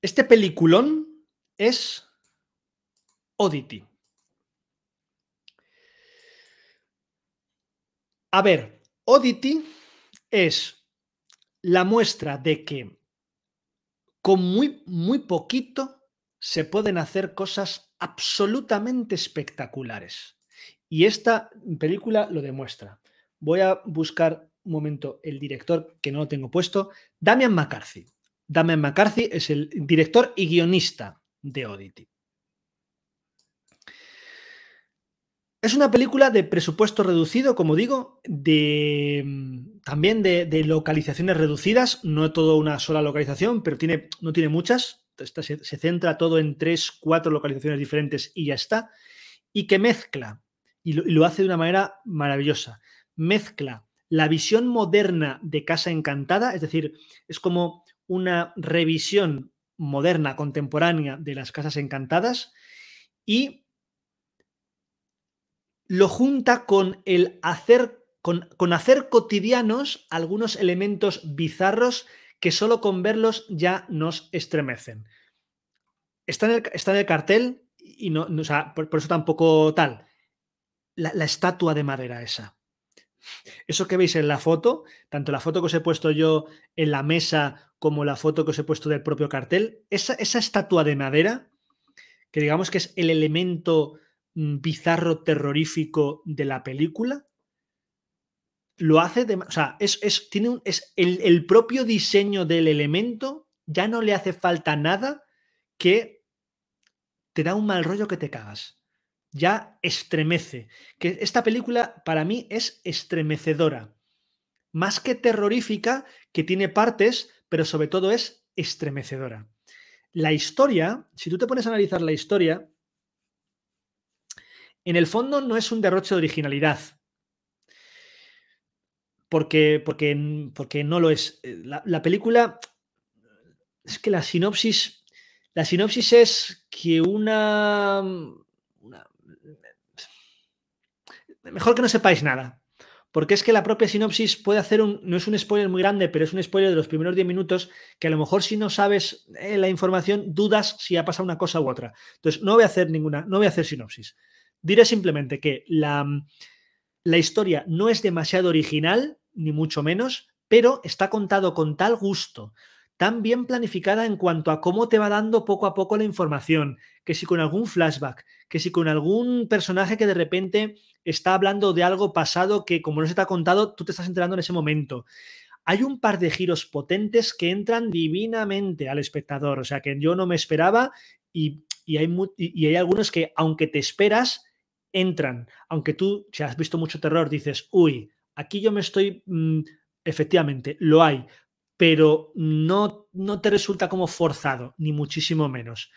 Este peliculón es Oddity. A ver, Oddity es la muestra de que con muy, muy poquito se pueden hacer cosas absolutamente espectaculares. Y esta película lo demuestra. Voy a buscar un momento el director que no lo tengo puesto, Damian McCarthy. Damien McCarthy es el director y guionista de Oddity. Es una película de presupuesto reducido, como digo, de, mm, también de, localizaciones reducidas, no todo una sola localización, pero tiene, no tiene muchas. se, centra todo en tres, cuatro localizaciones diferentes y ya está. Y que mezcla, y lo hace de una manera maravillosa, mezcla la visión moderna de Casa Encantada, es decir, es como una revisión moderna, contemporánea de las casas encantadas y lo junta con el hacer, con, hacer cotidianos algunos elementos bizarros que solo con verlos ya nos estremecen. Está en el, está en el cartel y no, por, eso tampoco tal. La, la, estatua de madera esa. Eso que veis en la foto, tanto la foto que os he puesto yo en la mesa como la foto que os he puesto del propio cartel, esa, esa estatua de madera, que digamos que es el elemento mm, bizarro, terrorífico de la película, lo hace o sea, es, es tiene es el, el, propio diseño del elemento, ya no le hace falta nada que te da un mal rollo que te cagas. Ya estremece. Que esta película para mí es estremecedora. Más que terrorífica, que tiene partes pero sobre todo es estremecedora. La historia, si tú te pones a analizar la historia, en el fondo no es un derroche de originalidad. Porque, porque, porque no lo es. Eh, la, película. Es que la sinopsis. La sinopsis es que una. Mejor que no sepáis nada porque es que la propia sinopsis puede hacer un, no es un spoiler muy grande, pero es un spoiler de los primeros 10 minutos, que a lo mejor si no sabes eh, la información, dudas si ha pasado una cosa u otra. Entonces, no voy a hacer ninguna, no voy a hacer sinopsis. Diré simplemente que la, la historia no es demasiado original, ni mucho menos, pero está contado con tal gusto, tan bien planificada en cuanto a cómo te va dando poco a poco la información, que si con algún flashback, que si con algún personaje que de repente está hablando de algo pasado que como no se te ha contado, tú te estás enterando en ese momento. Hay un par de giros potentes que entran divinamente al espectador, o sea que yo no me esperaba y, y hay, y hay algunos que aunque te esperas, entran. Aunque tú, si has visto mucho terror, dices, uy, aquí yo me estoy... Mm, efectivamente, lo hay, pero no, no te resulta como forzado, ni muchísimo menos.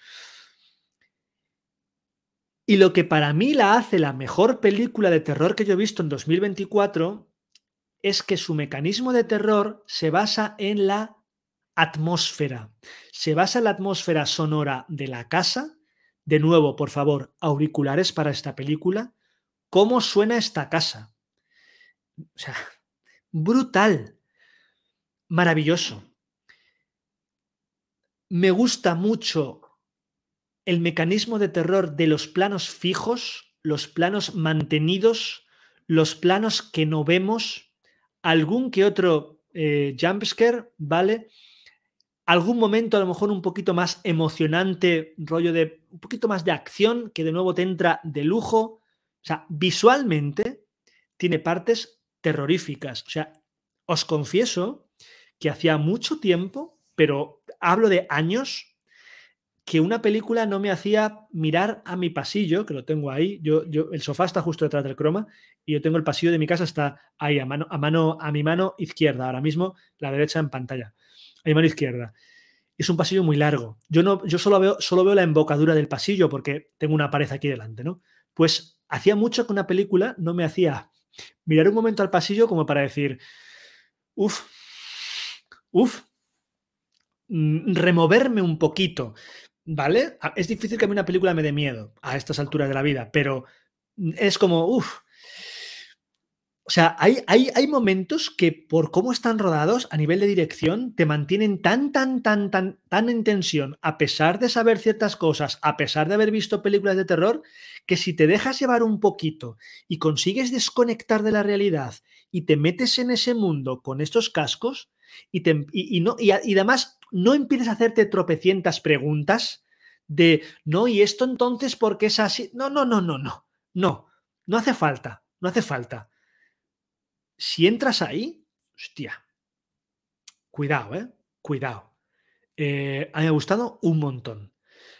Y lo que para mí la hace la mejor película de terror que yo he visto en 2024 es que su mecanismo de terror se basa en la atmósfera. Se basa en la atmósfera sonora de la casa. De nuevo, por favor, auriculares para esta película. ¿Cómo suena esta casa? O sea, brutal maravilloso. Me gusta mucho el mecanismo de terror de los planos fijos, los planos mantenidos, los planos que no vemos, algún que otro eh, jumpscare, ¿vale? Algún momento a lo mejor un poquito más emocionante, rollo de un poquito más de acción, que de nuevo te entra de lujo. O sea, visualmente tiene partes terroríficas. O sea, os confieso que hacía mucho tiempo, pero hablo de años, que una película no me hacía mirar a mi pasillo, que lo tengo ahí, yo, yo, el sofá está justo detrás del croma, y yo tengo el pasillo de mi casa, está ahí, a, mano, a, mano, a mi mano izquierda, ahora mismo la derecha en pantalla, a mi mano izquierda. Es un pasillo muy largo. Yo, no, yo solo, veo, solo veo la embocadura del pasillo porque tengo una pared aquí delante, ¿no? Pues hacía mucho que una película no me hacía mirar un momento al pasillo como para decir, uff, Uf, mm, removerme un poquito, ¿vale? Es difícil que a mí una película me dé miedo a estas alturas de la vida, pero mm, es como, uff. O sea, hay, hay, momentos que por cómo están rodados a nivel de dirección te mantienen tan, tan, tan, tan, tan en tensión, a pesar de saber ciertas cosas, a pesar de haber visto películas de terror, que si te dejas llevar un poquito y consigues desconectar de la realidad y te metes en ese mundo con estos cascos y, no, y, además no empieces a hacerte tropecientas preguntas de, no, y esto entonces por qué es así. No, no, no, no, no, no, no hace falta, no hace falta. Si entras ahí, hostia, cuidado, ¿eh? Cuidado. Eh, me ha gustado un montón.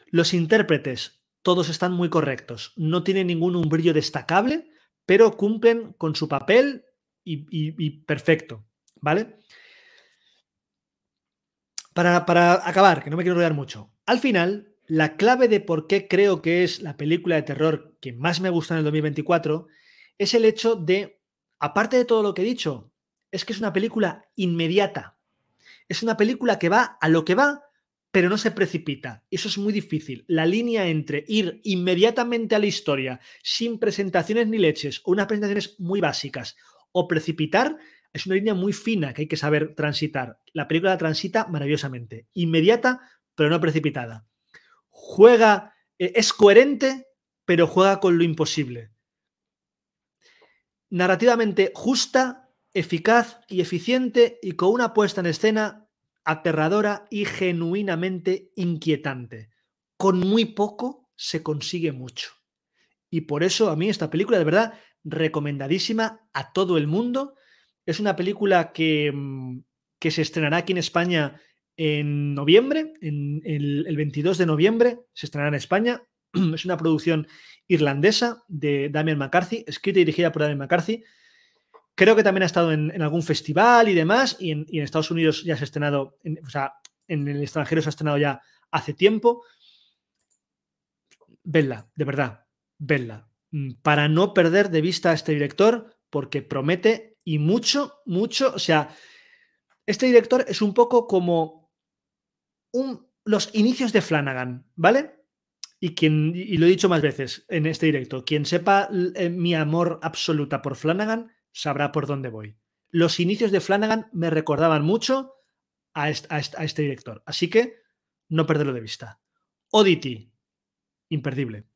Los intérpretes, todos están muy correctos, no tienen ningún umbrillo destacable, pero cumplen con su papel y, perfecto, ¿vale? Para, acabar, que no me quiero rodear mucho. Al final, la clave de por qué creo que es la película de terror que más me gusta en el 2024 es el hecho de, aparte de todo lo que he dicho, es que es una película inmediata. Es una película que va a lo que va, pero no se precipita. Eso es muy difícil. La línea entre ir inmediatamente a la historia, sin presentaciones ni leches, o unas presentaciones muy básicas, o precipitar es una línea muy fina que hay que saber transitar. La película transita maravillosamente, inmediata, pero no precipitada. Juega, e, es coherente, pero juega con lo imposible. Narrativamente justa, eficaz y eficiente y con una puesta en escena aterradora y genuinamente inquietante. Con muy poco se consigue mucho. Y por eso a mí esta película de verdad recomendadísima a todo el mundo. Es una película que, mm, que se estrenará aquí en España en noviembre, en el, 22 de noviembre se estrenará en España. Es una producción irlandesa de Damien McCarthy, escrita y dirigida por Damien McCarthy. Creo que también ha estado en, algún festival y demás, y en, Estados Unidos ya se ha estrenado, o sea, en el extranjero se ha estrenado ya hace tiempo. Vedla, de verdad, venla Mm, para no perder de vista a este director, porque promete y mucho, mucho. O sea, este director es un poco como los inicios de Flanagan, ¿vale? Y, quien, y lo he dicho más veces en este directo, quien sepa eh, mi amor absoluta por Flanagan sabrá por dónde voy. Los inicios de Flanagan me recordaban mucho a, este director, así que no perderlo de vista. Odity, imperdible.